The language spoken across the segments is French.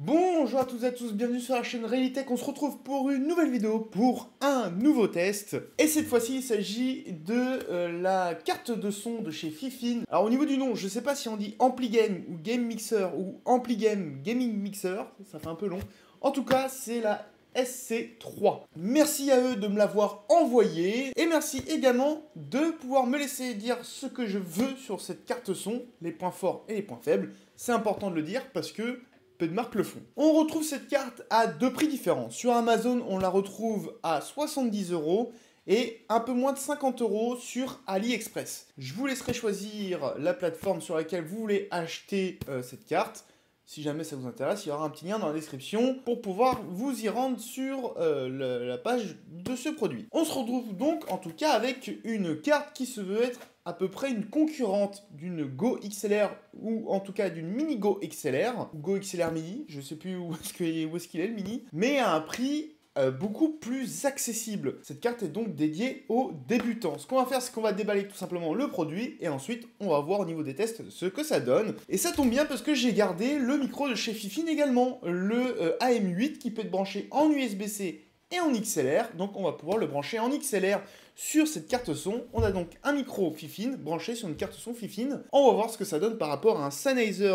Bonjour à tous et à tous, bienvenue sur la chaîne Realitech, on se retrouve pour une nouvelle vidéo, pour un nouveau test. Et cette fois-ci, il s'agit de euh, la carte de son de chez Fifine. Alors au niveau du nom, je sais pas si on dit Ampli Game ou Game Mixer ou Ampli Game Gaming Mixer, ça fait un peu long. En tout cas, c'est la SC3. Merci à eux de me l'avoir envoyé et merci également de pouvoir me laisser dire ce que je veux sur cette carte son, les points forts et les points faibles. C'est important de le dire parce que peu de marques le font. On retrouve cette carte à deux prix différents. Sur Amazon, on la retrouve à 70 euros et un peu moins de 50 euros sur AliExpress. Je vous laisserai choisir la plateforme sur laquelle vous voulez acheter euh, cette carte. Si jamais ça vous intéresse, il y aura un petit lien dans la description pour pouvoir vous y rendre sur euh, la page de ce produit. On se retrouve donc en tout cas avec une carte qui se veut être à peu près une concurrente d'une Go XLR ou en tout cas d'une Mini Go XLR, Go XLR Mini, je sais plus où est-ce qu'il est, le Mini, mais à un prix euh, beaucoup plus accessible. Cette carte est donc dédiée aux débutants. Ce qu'on va faire, c'est qu'on va déballer tout simplement le produit et ensuite on va voir au niveau des tests ce que ça donne. Et ça tombe bien parce que j'ai gardé le micro de chez Fifine également, le euh, AM8 qui peut être branché en USB-C et en XLR. Donc on va pouvoir le brancher en XLR sur cette carte son. On a donc un micro Fifine branché sur une carte son Fifine. On va voir ce que ça donne par rapport à un Sennheiser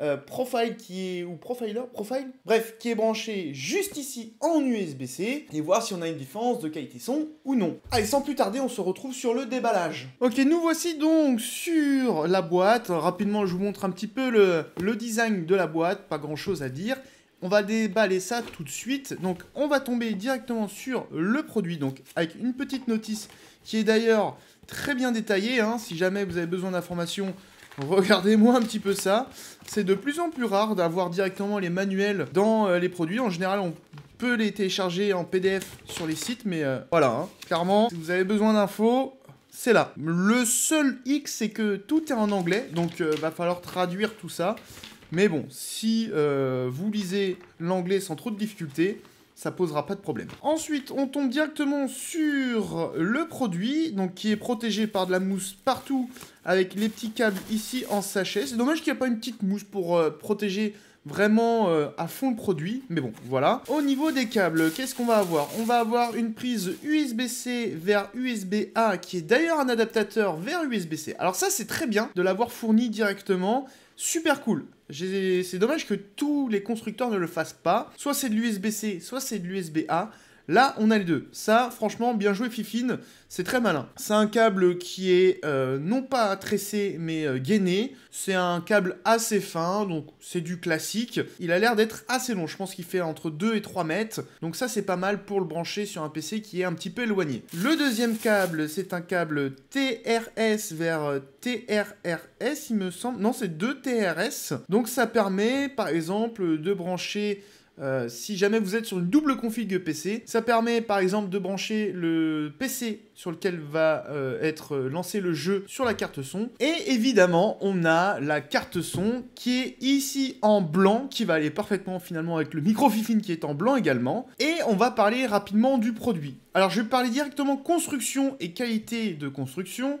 euh, Profile qui est... ou Profiler Profile Bref, qui est branché juste ici en USB-C et voir si on a une différence de qualité son ou non. Allez, sans plus tarder, on se retrouve sur le déballage. Ok, nous voici donc sur la boîte. Rapidement, je vous montre un petit peu le design de la boîte. Pas grand-chose à dire. On va déballer ça tout de suite. Donc on va tomber directement sur le produit, donc avec une petite notice qui est d'ailleurs très bien détaillée. Hein. Si jamais vous avez besoin d'informations, regardez-moi un petit peu ça. C'est de plus en plus rare d'avoir directement les manuels dans euh, les produits. En général, on peut les télécharger en PDF sur les sites, mais euh, voilà, hein. clairement, si vous avez besoin d'infos, c'est là. Le seul hic, c'est que tout est en anglais, donc il euh, va falloir traduire tout ça. Mais bon, si euh, vous lisez l'anglais sans trop de difficultés, ça posera pas de problème. Ensuite, on tombe directement sur le produit, donc qui est protégé par de la mousse partout, avec les petits câbles ici en sachet. C'est dommage qu'il n'y ait pas une petite mousse pour euh, protéger vraiment euh, à fond le produit, mais bon, voilà. Au niveau des câbles, qu'est-ce qu'on va avoir On va avoir une prise USB-C vers USB-A, qui est d'ailleurs un adaptateur vers USB-C. Alors ça, c'est très bien de l'avoir fourni directement, super cool. C'est dommage que tous les constructeurs ne le fassent pas. Soit c'est de l'USB-C, soit c'est de l'USB-A. Là, on a les deux. Ça, franchement, bien joué Fifine, c'est très malin. C'est un câble qui est euh, non pas tressé, mais euh, gainé. C'est un câble assez fin, donc c'est du classique. Il a l'air d'être assez long, je pense qu'il fait entre 2 et 3 mètres. Donc ça, c'est pas mal pour le brancher sur un PC qui est un petit peu éloigné. Le deuxième câble, c'est un câble TRS vers euh, TRRS, il me semble. Non, c'est 2 TRS. Donc ça permet, par exemple, de brancher euh, si jamais vous êtes sur une double config PC, ça permet par exemple de brancher le PC sur lequel va euh, être lancé le jeu sur la carte son. Et évidemment, on a la carte son qui est ici en blanc, qui va aller parfaitement finalement avec le micro fifine qui est en blanc également. Et on va parler rapidement du produit. Alors je vais parler directement construction et qualité de construction.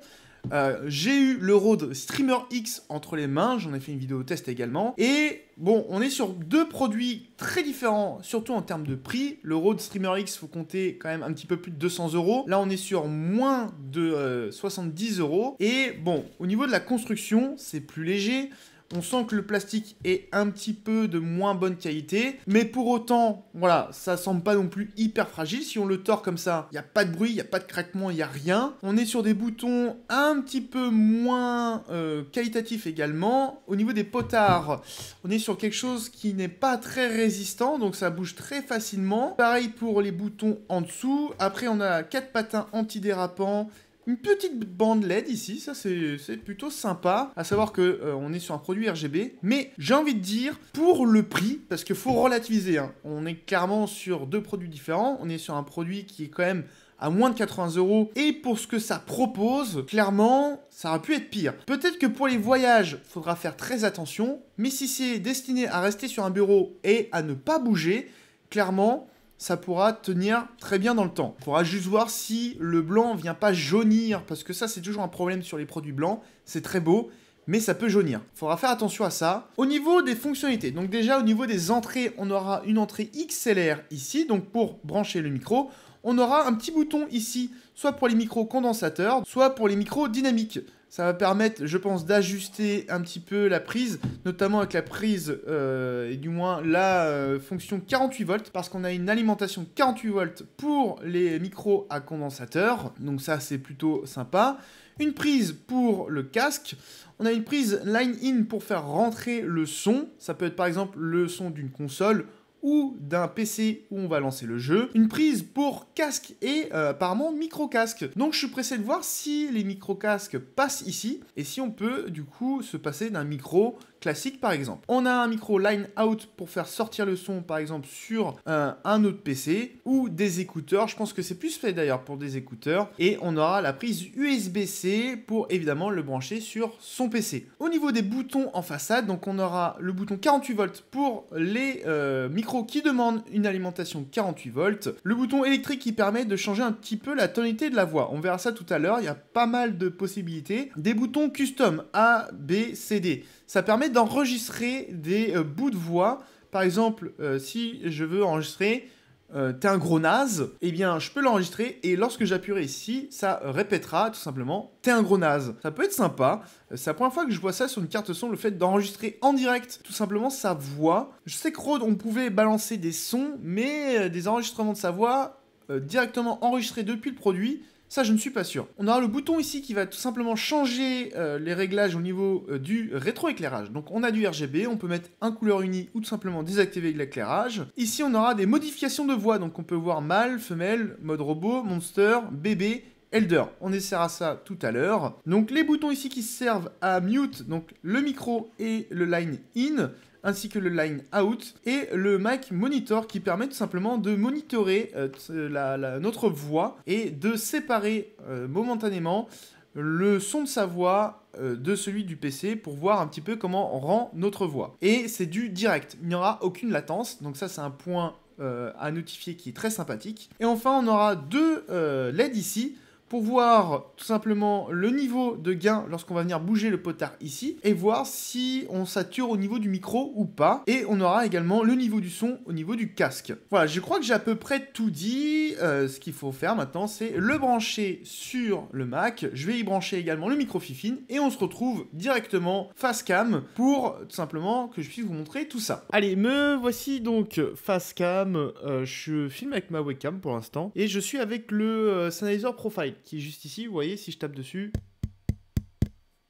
Euh, j'ai eu le Rode Streamer X entre les mains, j'en ai fait une vidéo test également. Et bon, on est sur deux produits très différents, surtout en termes de prix. Le Rode Streamer X, faut compter quand même un petit peu plus de 200 euros. Là, on est sur moins de 70 euh, euros. Et bon, au niveau de la construction, c'est plus léger. On sent que le plastique est un petit peu de moins bonne qualité, mais pour autant, voilà, ça semble pas non plus hyper fragile. Si on le tord comme ça, il n'y a pas de bruit, il n'y a pas de craquement, il n'y a rien. On est sur des boutons un petit peu moins euh, qualitatifs également. Au niveau des potards, on est sur quelque chose qui n'est pas très résistant, donc ça bouge très facilement. Pareil pour les boutons en dessous. Après, on a quatre patins antidérapants une petite bande LED ici, ça c'est plutôt sympa. À savoir que euh, on est sur un produit RGB, mais j'ai envie de dire pour le prix, parce qu'il faut relativiser. Hein, on est clairement sur deux produits différents. On est sur un produit qui est quand même à moins de 80 euros et pour ce que ça propose, clairement, ça aurait pu être pire. Peut-être que pour les voyages, faudra faire très attention, mais si c'est destiné à rester sur un bureau et à ne pas bouger, clairement, ça pourra tenir très bien dans le temps. Il faudra juste voir si le blanc ne vient pas jaunir, parce que ça c'est toujours un problème sur les produits blancs, c'est très beau, mais ça peut jaunir. Il Faudra faire attention à ça. Au niveau des fonctionnalités, donc déjà au niveau des entrées, on aura une entrée XLR ici, donc pour brancher le micro, on aura un petit bouton ici, soit pour les micros condensateurs, soit pour les micros dynamiques ça va permettre, je pense, d'ajuster un petit peu la prise, notamment avec la prise, euh, et du moins la euh, fonction 48 volts, parce qu'on a une alimentation 48 volts pour les micros à condensateur, donc ça c'est plutôt sympa. Une prise pour le casque, on a une prise line-in pour faire rentrer le son, ça peut être par exemple le son d'une console, ou d'un PC où on va lancer le jeu, une prise pour casque et apparemment euh, micro-casque. Donc je suis pressé de voir si les micro-casques passent ici et si on peut du coup se passer d'un micro classique par exemple. On a un micro line out pour faire sortir le son par exemple sur un, autre PC ou des écouteurs. Je pense que c'est plus fait d'ailleurs pour des écouteurs. Et on aura la prise USB-C pour évidemment le brancher sur son PC. Au niveau des boutons en façade, donc on aura le bouton 48 volts pour les euh, micros qui demandent une alimentation 48 volts. Le bouton électrique qui permet de changer un petit peu la tonalité de la voix. On verra ça tout à l'heure. Il y a pas mal de possibilités. Des boutons custom A, B, C, D. Ça permet d'enregistrer des euh, bouts de voix. Par exemple, euh, si je veux enregistrer euh, T'es un gros naze, eh bien je peux l'enregistrer et lorsque j'appuierai ici, ça répétera tout simplement T'es un gros naze. Ça peut être sympa, c'est la première fois que je vois ça sur une carte son, le fait d'enregistrer en direct tout simplement sa voix. Je sais que on pouvait balancer des sons, mais des enregistrements de sa voix directement enregistrés depuis le produit, ça, je ne suis pas sûr. On aura le bouton ici qui va tout simplement changer euh, les réglages au niveau du euh, du rétroéclairage. Donc on a du RGB, on peut mettre un couleur unie ou tout simplement désactiver l'éclairage. Ici, on aura des modifications de voix, donc on peut voir mâle, femelle, mode robot, monster, bébé, Elder. On essaiera ça tout à l'heure. Donc les boutons ici qui servent à mute, donc le micro et le line in ainsi que le Line Out et le Mic Monitor qui permet tout simplement de monitorer euh, euh, notre voix et de séparer euh, momentanément le son de sa voix de celui du PC pour voir un petit peu comment on rend notre voix. Et c'est du direct, il n'y aura aucune latence, donc ça c'est un point à notifier qui est très sympathique. Et enfin on aura deux LED ici, pour voir tout simplement le niveau de gain lorsqu'on va venir bouger le potard ici et voir si on sature au niveau du micro ou pas. Et on aura également le niveau du son au niveau du casque. Voilà, je crois que j'ai à peu près tout dit. Euh, ce qu'il faut faire maintenant, c'est le brancher sur le Mac. Je vais y brancher également le micro Fifine et on se retrouve directement face cam pour tout simplement que je puisse vous montrer tout ça. Allez, me voici donc face cam. Euh, je filme avec ma webcam pour l'instant et je suis avec le euh, Profile qui est juste ici. Vous voyez, si je tape dessus,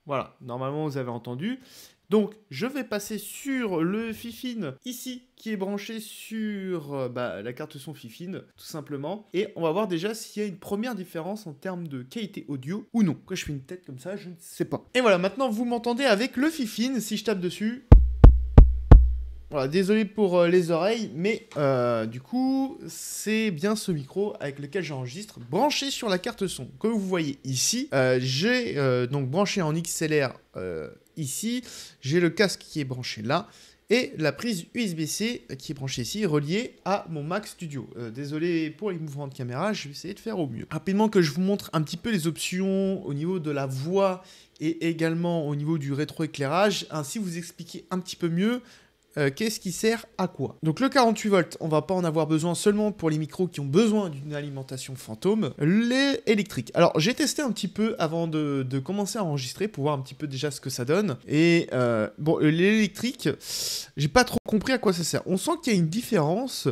voilà, normalement vous avez entendu. Donc je vais passer sur le Fifine ici qui est branché sur euh, bah, la carte son Fifine tout simplement et on va voir déjà s'il y a une première différence en termes de qualité audio ou non. Quand je fais une tête comme ça je ne sais pas. Et voilà maintenant vous m'entendez avec le Fifine si je tape dessus désolé pour euh, les oreilles, mais euh, du coup, c'est bien ce micro avec lequel j'enregistre, branché sur la carte son. Comme vous voyez ici, euh, j'ai donc branché en XLR ici, j'ai le casque qui est branché là, et la prise USB-C qui est branchée ici, reliée à mon Mac Studio. désolé pour les mouvements de caméra, je vais essayer de faire au mieux. Rapidement que je vous montre un petit peu les options au niveau de la voix et également au niveau du rétroéclairage, ainsi vous expliquez un petit peu mieux euh, qu'est-ce qui sert à quoi. Donc le 48 volts, on va pas en avoir besoin seulement pour les micros qui ont besoin d'une alimentation fantôme, les électriques. Alors j'ai testé un petit peu avant de, commencer à enregistrer pour voir un petit peu déjà ce que ça donne. Et euh, bon, euh, l'électrique, j'ai pas trop compris à quoi ça sert. On sent qu'il y a une différence,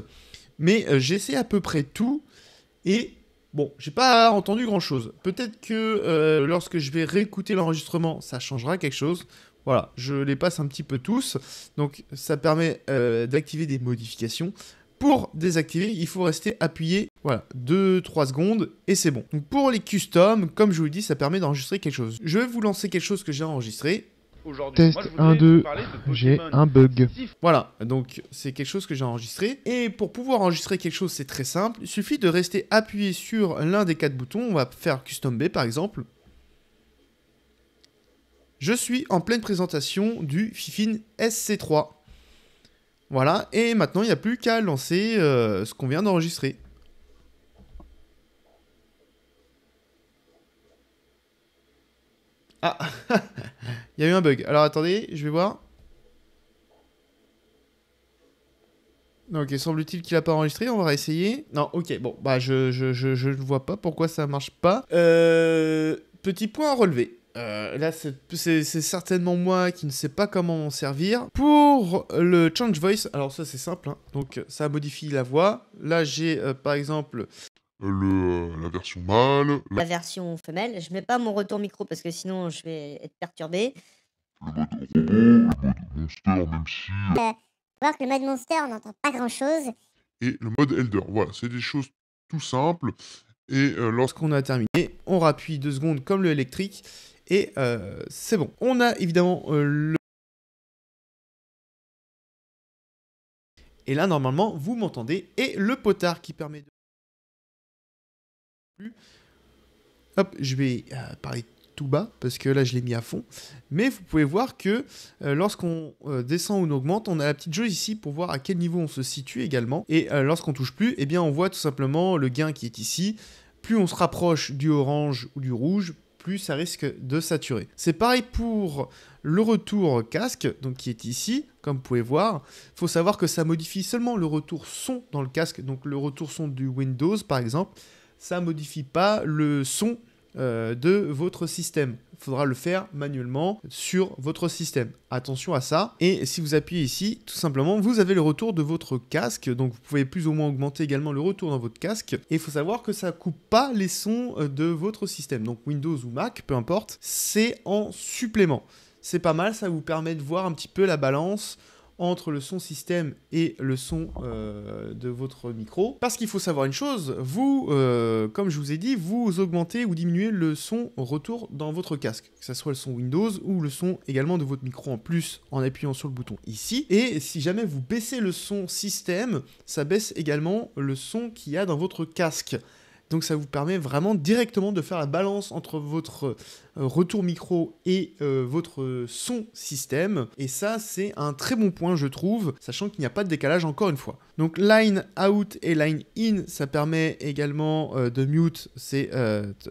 mais euh, j'essaie à peu près tout et Bon, j'ai pas entendu grand chose. Peut-être que lorsque je vais réécouter l'enregistrement, ça changera quelque chose. Voilà, je les passe un petit peu tous. Donc ça permet euh, d'activer des modifications. Pour désactiver, il faut rester appuyé, voilà, 2-3 secondes et c'est bon. Donc pour les custom, comme je vous dis, ça permet d'enregistrer quelque chose. Je vais vous lancer quelque chose que j'ai enregistré. Test 1, 2, j'ai un bug. Voilà, donc c'est quelque chose que j'ai enregistré. Et pour pouvoir enregistrer quelque chose, c'est très simple. Il suffit de rester appuyé sur l'un des quatre boutons. On va faire Custom B par exemple je suis en pleine présentation du Fifine SC3. Voilà, et maintenant il n'y a plus qu'à lancer euh, ce qu'on vient d'enregistrer. Ah, il y a eu un bug. Alors attendez, je vais voir. Donc il semble-t-il qu'il n'a pas enregistré, on va réessayer. Non, ok, bon, bah je ne vois pas pourquoi ça marche pas. Euh, petit point à relever. Euh, là c'est certainement moi qui ne sais pas comment m'en servir. Pour le change voice, alors ça c'est simple, hein. donc ça modifie la voix. Là j'ai euh, par exemple euh, la version mâle, la... version femelle. Je mets pas mon retour micro parce que sinon je vais être perturbé. Le mode robot, le mode monster même si... voir que le mode monster on n'entend pas grand chose. Et le mode elder, voilà, c'est des choses tout simples. Et lorsqu'on a terminé, on rappuie deux secondes comme le électrique et euh, c'est bon. On a évidemment euh, le... Et là, normalement, vous m'entendez. Et le potard qui permet de... Hop, je vais euh, parler tout bas parce que là je l'ai mis à fond. Mais vous pouvez voir que lorsqu'on descend ou on augmente, on a la petite jauge ici pour voir à quel niveau on se situe également. Et lorsqu'on touche plus, eh bien on voit tout simplement le gain qui est ici. Plus on se rapproche du orange ou du rouge, plus ça risque de saturer. C'est pareil pour le retour casque, donc qui est ici, comme vous pouvez voir. Il faut savoir que ça modifie seulement le retour son dans le casque, donc le retour son du Windows par exemple. Ça ne modifie pas le son euh, de votre système faudra le faire manuellement sur votre système. Attention à ça. Et si vous appuyez ici, tout simplement, vous avez le retour de votre casque. Donc vous pouvez plus ou moins augmenter également le retour dans votre casque. Et il faut savoir que ça coupe pas les sons euh, de votre système. Donc Windows ou Mac, peu importe, c'est en supplément. C'est pas mal, ça vous permet de voir un petit peu la balance entre le son système et le son euh, de votre micro. Parce qu'il faut savoir une chose, vous, euh, comme je vous ai dit, vous augmentez ou diminuez le son retour dans votre casque, que ce soit le son Windows ou le son également de votre micro en plus en appuyant sur le bouton ici. Et si jamais vous baissez le son système, ça baisse également le son qu'il y a dans votre casque. Donc ça vous permet vraiment directement de faire la balance entre votre euh, retour micro et euh, votre son système. Et ça, c'est un très bon point, je trouve, sachant qu'il n'y a pas de décalage encore une fois. Donc line out et line in, ça permet également euh, de mute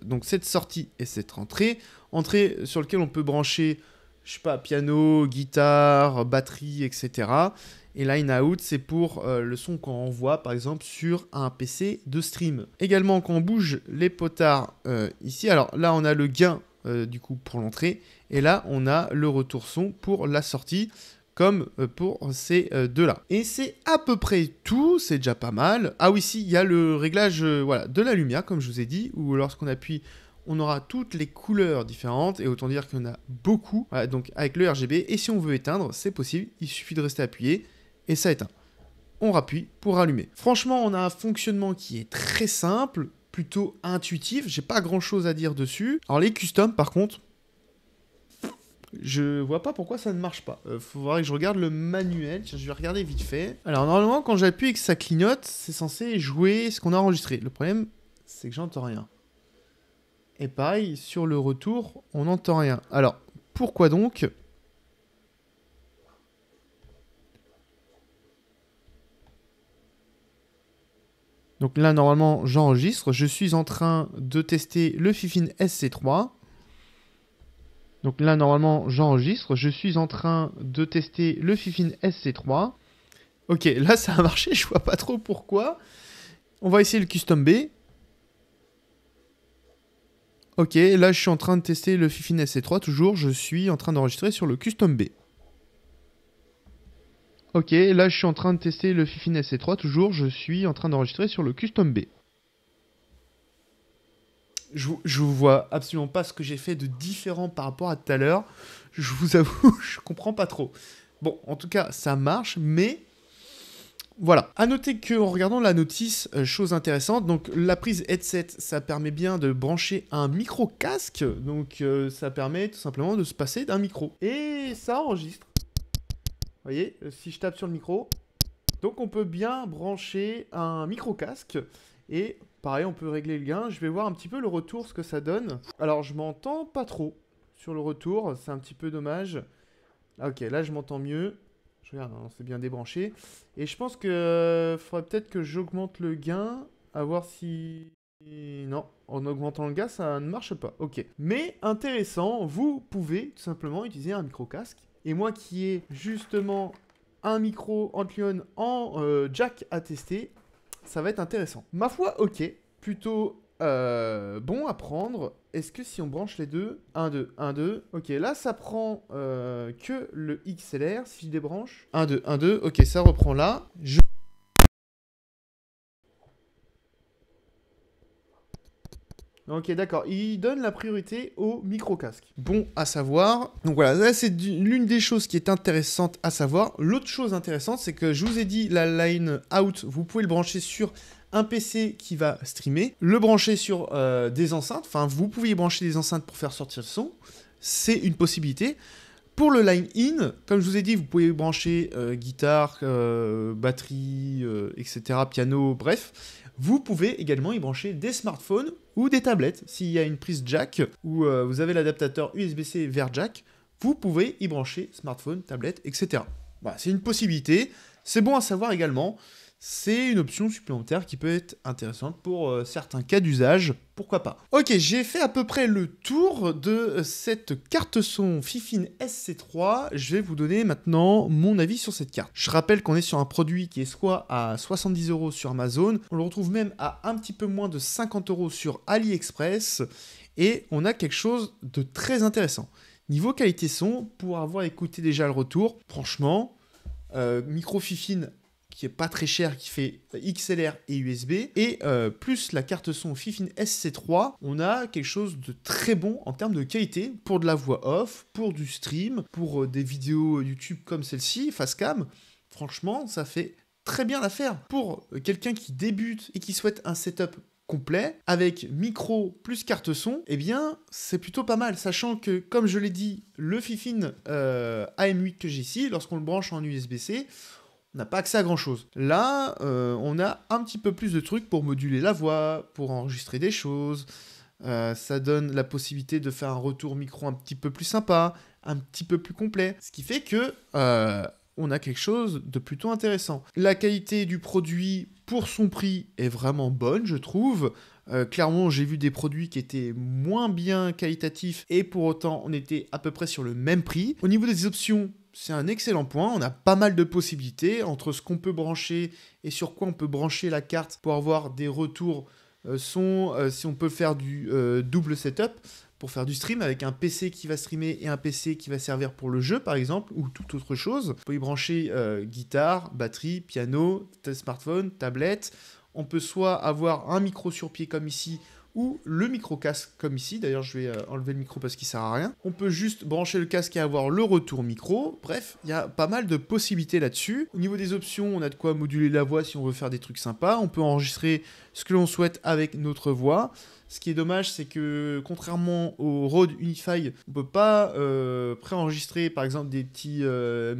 donc cette sortie et cette entrée. Entrée sur laquelle on peut brancher, je sais pas, piano, guitare, batterie, etc. Et Line Out, c'est pour euh, le son qu'on envoie par exemple sur un PC de stream. Également, quand on bouge les potards euh, ici, alors là on a le gain euh, du coup pour l'entrée, et là on a le retour son pour la sortie comme pour ces deux-là. Et c'est à peu près tout, c'est déjà pas mal. Ah oui, ici, il y a le réglage voilà, de la lumière, comme je vous ai dit, où lorsqu'on appuie on aura toutes les couleurs différentes et autant dire qu'on en a beaucoup donc avec le RGB et si on veut éteindre c'est possible il suffit de rester appuyé et ça éteint. On rappuie pour allumer. Franchement, on a un fonctionnement qui est très simple, plutôt intuitif. J'ai pas grand chose à dire dessus. Alors, les customs, par contre, je vois pas pourquoi ça ne marche pas. Il euh, faut que je regarde le manuel. Je vais regarder vite fait. Alors, normalement, quand j'appuie et que ça clignote, c'est censé jouer ce qu'on a enregistré. Le problème, c'est que j'entends rien. Et pareil, sur le retour, on n'entend rien. Alors, pourquoi donc Donc là, normalement, j'enregistre. Je suis en train de tester le Fifine SC3. Donc là, normalement, j'enregistre. Je suis en train de tester le Fifine SC3. Ok, là, ça a marché. Je vois pas trop pourquoi. On va essayer le Custom B. Ok, là, je suis en train de tester le Fifine SC3. Toujours, je suis en train d'enregistrer sur le Custom B. Ok, là je suis en train de tester le FIFIN SC3, e toujours, je suis en train d'enregistrer sur le Custom B. Je, je vois absolument pas ce que j'ai fait de différent par rapport à tout à l'heure. Je vous avoue, je comprends pas trop. Bon, en tout cas, ça marche, mais voilà. À noter que en regardant la notice, euh, chose intéressante, donc la prise headset, ça permet bien de brancher un micro casque, donc euh, ça permet tout simplement de se passer d'un micro et ça enregistre. Vous voyez, euh, si je tape sur le micro. Donc on peut bien brancher un micro-casque. Et pareil, on peut régler le gain. Je vais voir un petit peu le retour, ce que ça donne. Alors je m'entends pas trop sur le retour. C'est un petit peu dommage. Ah, ok, là je m'entends mieux. Je regarde, on hein, s'est bien débranché. Et je pense que euh, faudrait peut-être que j'augmente le gain. À voir si... Non, en augmentant le gain, ça ne marche pas. Ok. Mais intéressant, vous pouvez tout simplement utiliser un micro-casque et moi qui ai justement un micro Antlion en euh, jack à tester, ça va être intéressant. Ma foi, ok. Plutôt euh, bon à prendre. Est-ce que si on branche les deux 1, 2, 1, 2. Ok, là, ça prend euh, que le XLR. Si je débranche... 1, 2, 1, 2. Ok, ça reprend là. Je... Ok, d'accord. Il donne la priorité au micro-casque. Bon à savoir. Donc voilà, c'est l'une des choses qui est intéressante à savoir. L'autre chose intéressante, c'est que je vous ai dit la line out, vous pouvez le brancher sur un PC qui va streamer, le brancher sur euh, des enceintes, enfin vous pouvez brancher des enceintes pour faire sortir le son, c'est une possibilité. Pour le line in, comme je vous ai dit, vous pouvez brancher euh, guitare, euh, batterie, etc., piano, bref. Vous pouvez également y brancher des smartphones ou des tablettes. S'il y a une prise jack ou euh, vous avez l'adaptateur USB-C vers jack, vous pouvez y brancher smartphone, tablette, etc. Voilà, c'est une possibilité. C'est bon à savoir également c'est une option supplémentaire qui peut être intéressante pour euh, certains cas d'usage, pourquoi pas. Ok, j'ai fait à peu près le tour de cette carte son Fifine SC3, je vais vous donner maintenant mon avis sur cette carte. Je rappelle qu'on est sur un produit qui est soit à 70 euros sur Amazon, on le retrouve même à un petit peu moins de 50 euros sur AliExpress, et on a quelque chose de très intéressant. Niveau qualité son, pour avoir écouté déjà le retour, franchement, euh, micro Fifine qui est pas très cher, qui fait XLR et USB, et euh, plus la carte son Fifine SC3, on a quelque chose de très bon en termes de qualité pour de la voix off, pour du stream, pour euh, des vidéos YouTube comme celle-ci, cam. Franchement, ça fait très bien l'affaire. Pour euh, quelqu'un qui débute et qui souhaite un setup complet avec micro plus carte son, eh bien c'est plutôt pas mal, sachant que comme je l'ai dit, le Fifine AM8 que j'ai ici, lorsqu'on le branche en USB-C, n'a pas accès à grand chose. Là, euh, on a un petit peu plus de trucs pour moduler la voix, pour enregistrer des choses. Euh, ça donne la possibilité de faire un retour micro un petit peu plus sympa, un petit peu plus complet. Ce qui fait que euh, on a quelque chose de plutôt intéressant. La qualité du produit pour son prix est vraiment bonne, je trouve. clairement, j'ai vu des produits qui étaient moins bien qualitatifs et pour autant, on était à peu près sur le même prix. Au niveau des options, c'est un excellent point. On a pas mal de possibilités entre ce qu'on peut brancher et sur quoi on peut brancher la carte pour avoir des retours euh, son, euh, si on peut faire du euh, double setup pour faire du stream avec un PC qui va streamer et un PC qui va servir pour le jeu par exemple ou toute autre chose. On peut y brancher guitare, batterie, piano, smartphone, tablette. On peut soit avoir un micro sur pied comme ici ou le micro-casque comme ici. D'ailleurs, je vais euh, enlever le micro parce qu'il sert à rien. On peut juste brancher le casque et avoir le retour micro. Bref, il y a pas mal de possibilités là-dessus. Au niveau des options, on a de quoi moduler la voix si on veut faire des trucs sympas. On peut enregistrer ce que l'on souhaite avec notre voix. Ce qui est dommage, c'est que contrairement au Rode Unify, on peut pas euh, préenregistrer par exemple des petits euh,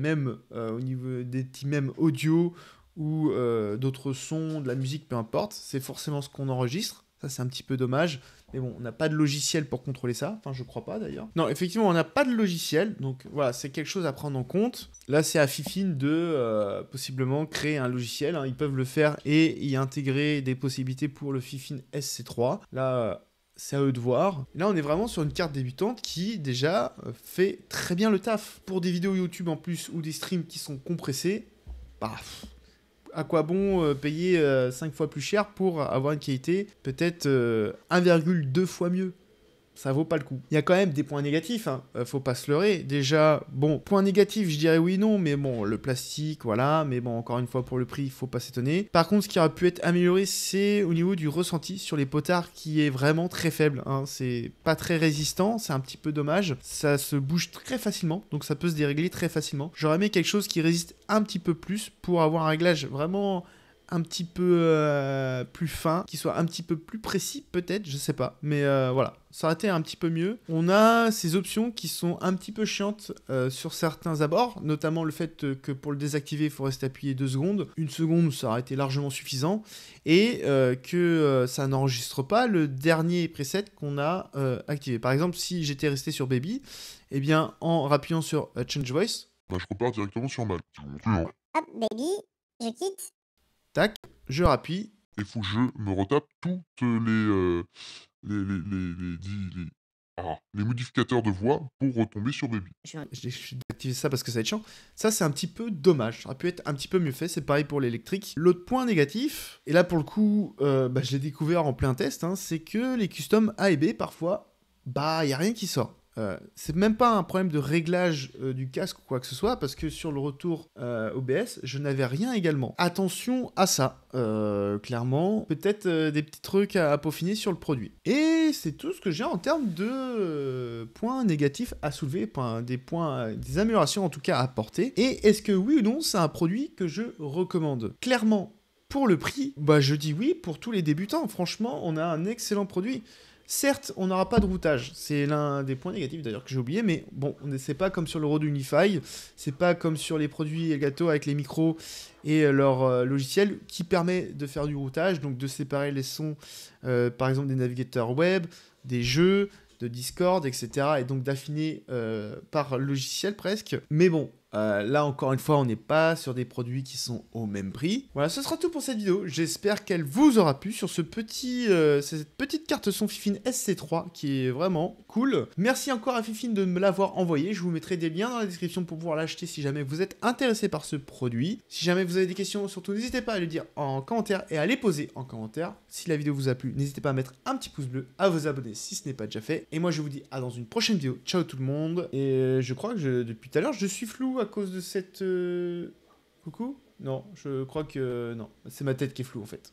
euh, au niveau des petits mèmes audio ou d'autres sons, de la musique, peu importe. C'est forcément ce qu'on enregistre. Ça, c'est un petit peu dommage. Mais bon, on n'a pas de logiciel pour contrôler ça. Enfin, je crois pas d'ailleurs. Non, effectivement, on n'a pas de logiciel. Donc voilà, c'est quelque chose à prendre en compte. Là, c'est à Fifine de euh, possiblement créer un logiciel. Hein. Ils peuvent le faire et y intégrer des possibilités pour le Fifine SC3. Là, euh, c'est à eux de voir. Là, on est vraiment sur une carte débutante qui, déjà, euh, fait très bien le taf. Pour des vidéos YouTube en plus ou des streams qui sont compressés, bah, paf, à quoi bon euh, payer 5 euh, fois plus cher pour avoir une qualité peut-être 1,2 euh, fois mieux ça vaut pas le coup. Il y a quand même des points négatifs, hein. euh, faut pas se leurrer. Déjà, bon, point négatif, je dirais oui, non, mais bon, le plastique, voilà, mais bon, encore une fois, pour le prix, il faut pas s'étonner. Par contre, ce qui aurait pu être amélioré, c'est au niveau du ressenti sur les potards qui est vraiment très faible. Hein. C'est pas très résistant, c'est un petit peu dommage. Ça se bouge très facilement, donc ça peut se dérégler très facilement. J'aurais aimé quelque chose qui résiste un petit peu plus pour avoir un réglage vraiment un petit peu euh, plus fin, qui soit un petit peu plus précis peut-être, je sais pas. Mais euh, voilà, ça aurait été un petit peu mieux. On a ces options qui sont un petit peu chiantes euh, sur certains abords, notamment le fait que pour le désactiver, il faut rester appuyé deux secondes. Une seconde, ça aurait été largement suffisant. Et que ça n'enregistre pas le dernier preset qu'on a activé. Par exemple, si j'étais resté sur Baby, eh bien en rappuyant sur Change Voice, bah, je repars directement sur Baby. Hop, Baby, je quitte je rappuie. Il faut que je me retape toutes euh, les, les, les, les ah, les modificateurs de voix pour retomber sur Baby. J'ai activé ça parce que ça va être chiant. Ça, c'est un petit peu dommage. Ça aurait pu être un petit peu mieux fait. C'est pareil pour l'électrique. L'autre point négatif, et là pour le coup, euh, bah, je l'ai découvert en plein test, hein, c'est que les customs A et B, parfois, bah, il n'y a rien qui sort. Euh, c'est même pas un problème de réglage euh, du casque ou quoi que ce soit, parce que sur le retour OBS, euh, je n'avais rien également. Attention à ça, clairement. Peut-être des petits trucs à, peaufiner sur le produit. Et c'est tout ce que j'ai en termes de points négatifs à soulever, des points, des améliorations en tout cas à apporter. Et est-ce que oui ou non, c'est un produit que je recommande Clairement, pour le prix, bah je dis oui pour tous les débutants. Franchement, on a un excellent produit. Certes, on n'aura pas de routage. C'est l'un des points négatifs d'ailleurs que j'ai oublié, mais bon, c'est pas comme sur le RODE Unify, c'est pas comme sur les produits Elgato avec les micros et euh, leur euh, logiciel qui permet de faire du routage, donc de séparer les sons, euh, par exemple des navigateurs web, des jeux, de Discord, etc. Et donc d'affiner par logiciel presque. Mais bon, euh, là encore une fois, on n'est pas sur des produits qui sont au même prix. Voilà, ce sera tout pour cette vidéo. J'espère qu'elle vous aura plu sur ce petit, euh, cette petite carte son Fifine SC3 qui est vraiment cool. Merci encore à Fifine de me l'avoir envoyé. Je vous mettrai des liens dans la description pour pouvoir l'acheter si jamais vous êtes intéressé par ce produit. Si jamais vous avez des questions, surtout n'hésitez pas à le dire en commentaire et à les poser en commentaire. Si la vidéo vous a plu, n'hésitez pas à mettre un petit pouce bleu, à vous abonner si ce n'est pas déjà fait. Et moi je vous dis à dans une prochaine vidéo. Ciao tout le monde. Et je crois que depuis tout à l'heure je suis flou à cause de cette. Euh, coucou Non, je crois que. Non, c'est ma tête qui est floue en fait.